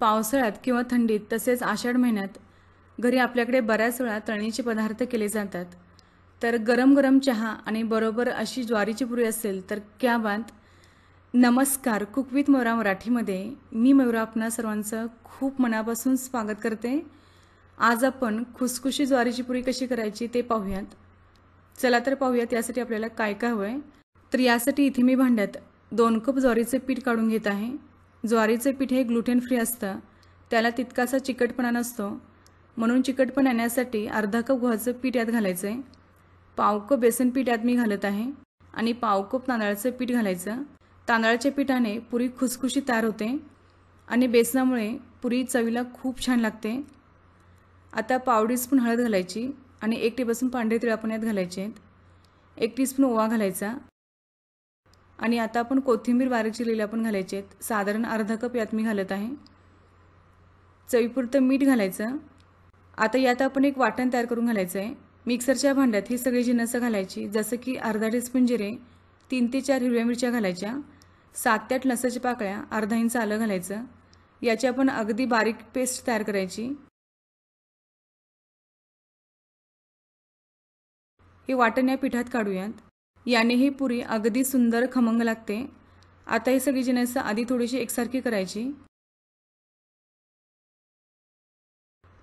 पावसाळ्यात किंवा थंडीत तसेच आषाढ महिन्यात घरी आपल्याकडे बऱ्याच वेळा तळणीचे पदार्थ केले जातात तर गरम गरम चहा आणि बरोबर अशी ज्वारीची पुरी असेल तर क्या बात नमस्कार कुकविथ मोरा मराठीमध्ये मी मयुरा आपणा सर्वांचं खूप मनापासून स्वागत करते आज आपण खुसखुशी ज्वारीची पुरी कशी करायची ते पाहूयात चला तर पाहूयात यासाठी आपल्याला काय काय हवं आहे तर यासाठी इथे मी भांड्यात दोन कप ज्वारीचे पीठ काढून घेत आहे ज्वारीचे पीठ हे ग्लुटेन फ्री असतं त्याला तितकासा चिकटपणा नसतो म्हणून चिकटपणा येण्यासाठी अर्धा कप गव्हाचं पीठ यात घालायचं आहे पाव कप बेसन पीठ यात मी घालत आहे आणि पाव कप तांदळाचं पीठ घालायचं तांदळाच्या पिठाने पुरी खुसखुशी तयार होते आणि बेसनामुळे पुरी चवीला खूप छान लागते आता पाव स्पून हळद घालायची आणि एक टेबलस्पून पांढरे तिळ आपण यात घालायचे आहेत एक टीस्पून ओवा घालायचा आणि आता आपण कोथिंबीर बारीक लिल्या पण घालायची आहेत साधारण अर्धा कप यात मी घालत आहे चवीपुरतं मीठ घालायचं आता यात आपण एक वाटण तयार करून घालायचं आहे मिक्सरच्या भांड्यात ही सगळी जिनसं घालायची जसं की अर्धा टीस्पून जिरे तीन ते चार हिरव्या मिरच्या घालायच्या सात ते आठ लसाच्या पाकळ्या अर्धा इंच आलं घालायचं याची आपण अगदी बारीक पेस्ट तयार करायची हे वाटण या पिठात काढूयात याने ही पुरी अगदी सुंदर खमंग लागते आता ही सगळी जिन्यास आधी थोडीशी एकसारखी करायची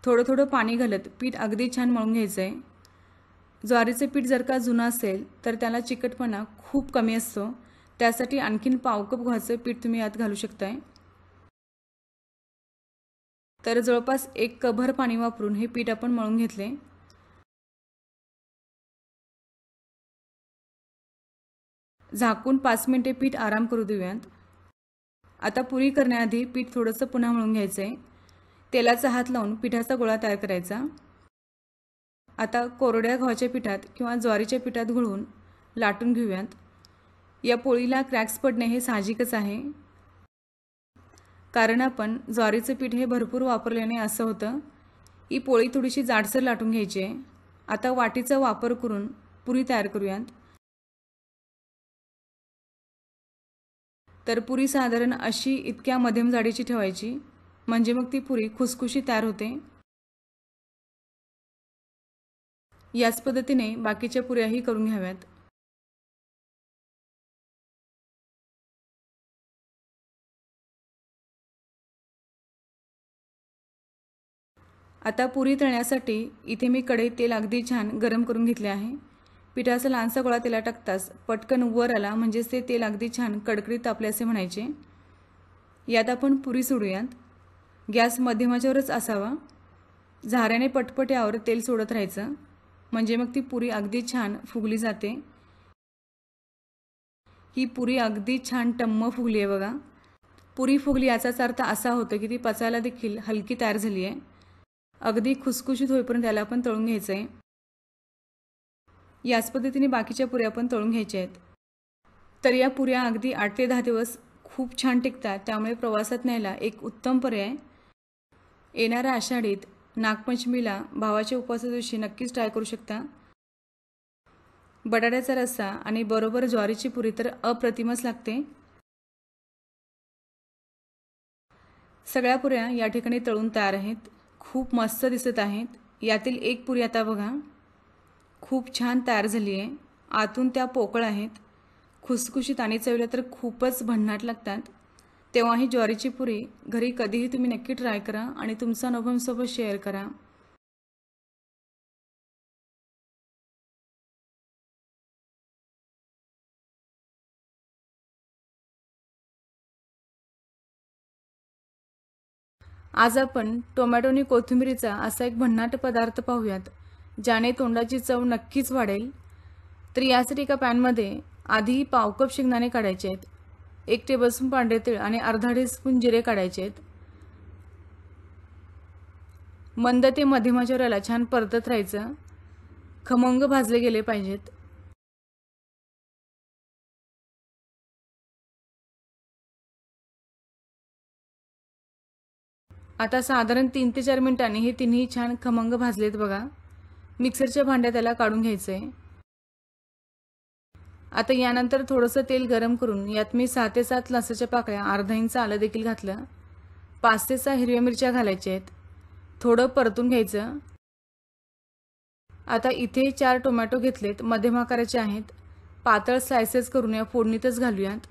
थोडं थोडं पाणी घालत पीठ अगदी छान मळून घ्यायचं आहे ज्वारीचं पीठ जर का जुनं असेल तर त्याला चिकटपणा खूप कमी असतो त्यासाठी आणखीन पावकप घ्यायचं पीठ तुम्ही यात घालू शकताय तर जवळपास एक कभर पाणी वापरून हे पीठ आपण मळून घेतले झाकून पाच मिनटे पीठ आराम करू देऊयात आता पुरी करण्याआधी पीठ थोडंसं पुन्हा मळून घ्यायचं आहे तेलाचा हात लावून पिठाचा गोळा तयार करायचा आता कोरड्या गव्हाच्या पिठात किंवा ज्वारीच्या पिठात घोळून लाटून घेऊयात या पोळीला क्रॅक्स पडणे हे साहजिकच आहे कारण आपण ज्वारीचं पीठ हे भरपूर वापरल्याने असं होतं ही पोळी थोडीशी जाडसर लाटून घ्यायची आहे आता वाटीचा वापर करून पुरी तयार करूयात तर पुरी साधारण अशी इतक्या मध्यम जाडीची ठेवायची म्हणजे मग ती पुरी खुसखुशी तयार होते याच पद्धतीने बाकीच्या पुऱ्याही करून घ्याव्यात आता पुरी तळण्यासाठी इथे मी कड़े तेल अगदी छान गरम करून घेतले आहे पिठाचा लहानसा गोळा तेला टाकताच पटकन वर आला म्हणजेच ते तेल अगदी छान कडकडीत तापले असे म्हणायचे यात आपण पुरी सोडूयात गॅस मध्यमाच्यावरच असावा झाऱ्याने पटपट यावर तेल सोडत राहायचं म्हणजे मग ती पुरी अगदी छान फुगली जाते ही पुरी अगदी छान टम्म फुगली आहे बघा पुरी फुगली याचाच अर्थ असा होतो की ती पचायला देखील हलकी तयार झाली आहे अगदी खुसखुशीत होईपर्यंत त्याला आपण तळून घ्यायचं आहे याच पद्धतीने बाकीच्या पुऱ्या पण तळून घ्यायच्या आहेत तर या पुऱ्या अगदी आठ ते दहा दिवस खूप छान टिकतात त्यामुळे प्रवासात न्यायला एक उत्तम पर्याय येणाऱ्या आषाढीत नागपंचमीला भावाच्या उपवासा दिवशी नक्कीच ट्राय करू शकता बटाट्याचा रस्सा आणि बरोबर ज्वारीची पुरी तर अप्रतिमच लागते सगळ्या पुऱ्या या ठिकाणी तळून तयार आहेत खूप मस्त दिसत आहेत यातील एक पुरी आता बघा खूप छान तयार झाली आहे आतून त्या पोकळ आहेत खुसखुशीत आणि चवीला तर खूपच भन्नाट लागतात तेव्हा ही ज्वारीची पुरी घरी कधीही तुम्ही नक्की ट्राय करा आणि तुमचा अनुभवांसोबत शेअर करा आज आपण टोमॅटो आणि कोथिंबीरीचा असा एक भन्नाट पदार्थ पाहूयात ज्याने तोंडाची चव नक्कीच वाढेल तर यासाठी एका पॅनमध्ये आधी पावकप शेंगदाणे काढायचे आहेत एक टेबलस्पून पांढरे तीळ आणि अर्धा स्पून जिरे काढायचे आहेत मंद ते मध्यमाच्या छान परतत राहायचं खमंग भाजले गेले पाहिजेत आता साधारण तीन ते चार मिनिटांनी हे तिन्ही छान खमंग भाजलेत बघा मिक्सरच्या भांड्यात त्याला काढून घ्यायचं आहे आता यानंतर थोडंसं तेल गरम करून यात मी सहा ते सात लसाच्या पाकळ्या अर्धा इंच आलं देखील घातलं पाच ते सहा हिरव्या मिरच्या घालायच्या आहेत थोडं परतून घ्यायचं आता इथे चार टोमॅटो घेतलेत मध्यम आकाराचे आहेत पातळ स्लायसेस करून या फोडणीतच घालूयात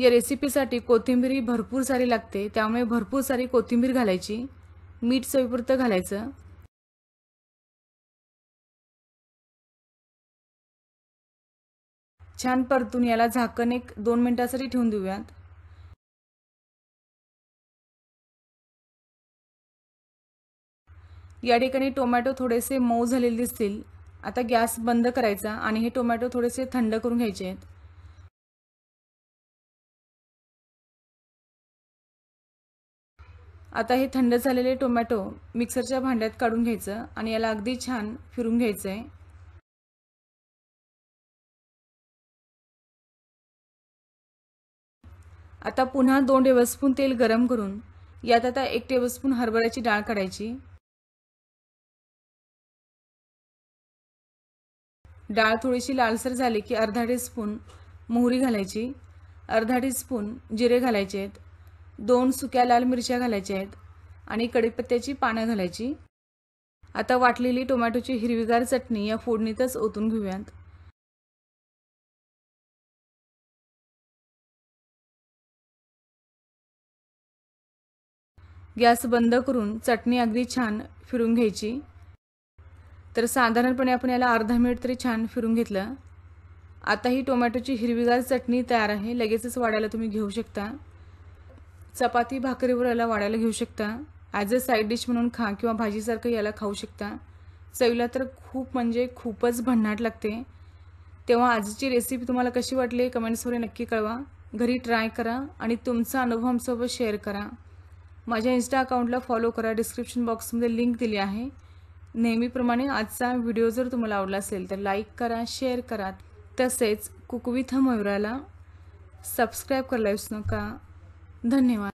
या रेसिपीसाठी कोथिंबीर भरपूर सारी लागते त्यामुळे भरपूर सारी कोथिंबीर घालायची मीठ चवीपुरतं घालायचं छान परतून याला झाकण एक दोन मिनिटांसाठी ठेवून देऊयात या ठिकाणी टोमॅटो थोडेसे मऊ झालेले दिसतील आता गॅस बंद करायचा आणि हे टोमॅटो थोडेसे थंड करून घ्यायचे आहेत आता हे थंड झालेले टोमॅटो मिक्सरच्या भांड्यात काढून घ्यायचं आणि याला अगदी छान फिरून घ्यायचं आहे आता पुन्हा दोन टेबलस्पून तेल गरम करून यात आता एक टेबलस्पून हरभऱ्याची डाळ काढायची डाळ थोडीशी लालसर झाली की अर्धा टीस्पून मोहरी घालायची अर्धा टीस्पून जिरे घालायचे आहेत दोन सुक्या लाल मिरच्या घालायच्या आहेत आणि कडीपत्त्याची पानं घालायची आता वाटलेली टोमॅटोची हिरवीगार चटणी या फोडणीतच ओतून घेऊयात गॅस बंद करून चटणी अगदी छान फिरून घ्यायची तर साधारणपणे आपण याला अर्धा मिनिट तरी छान फिरून घेतलं आता ही टोमॅटोची हिरवीगार चटणी तयार आहे लगेचच वाढायला तुम्ही घेऊ शकता चपाती भाकरीवर याला वाढायला घेऊ शकता ॲज अ साईड डिश म्हणून खा किंवा भाजीसारखं याला खाऊ शकता चवीला तर खूप म्हणजे खूपच भन्नाट लागते तेव्हा आजची रेसिपी तुम्हाला कशी वाटली कमेंट्समध्ये नक्की कळवा घरी ट्राय करा आणि तुमचा अनुभव आमसोबत शेअर करा माझ्या इन्स्टा अकाउंटला फॉलो करा डिस्क्रिप्शन बॉक्समध्ये लिंक दिली आहे नेहमीप्रमाणे आजचा व्हिडिओ जर तुम्हाला आवडला असेल तर लाईक करा शेअर करा तसेच कुकविथ मयुराला सबस्क्राईब करायला विसरू नका धन्यवाद